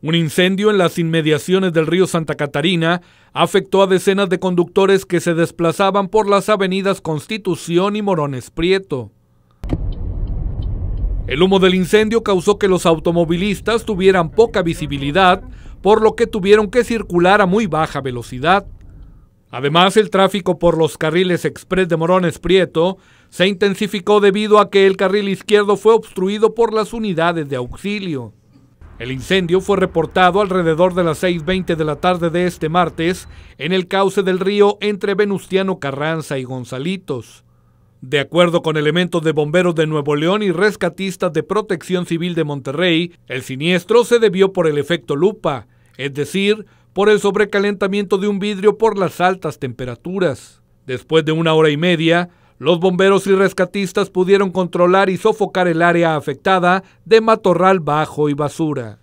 Un incendio en las inmediaciones del río Santa Catarina afectó a decenas de conductores que se desplazaban por las avenidas Constitución y Morones Prieto. El humo del incendio causó que los automovilistas tuvieran poca visibilidad, por lo que tuvieron que circular a muy baja velocidad. Además, el tráfico por los carriles express de Morones Prieto se intensificó debido a que el carril izquierdo fue obstruido por las unidades de auxilio. El incendio fue reportado alrededor de las 6.20 de la tarde de este martes en el cauce del río entre Venustiano Carranza y Gonzalitos. De acuerdo con elementos de bomberos de Nuevo León y rescatistas de Protección Civil de Monterrey, el siniestro se debió por el efecto lupa, es decir, por el sobrecalentamiento de un vidrio por las altas temperaturas. Después de una hora y media, los bomberos y rescatistas pudieron controlar y sofocar el área afectada de matorral bajo y basura.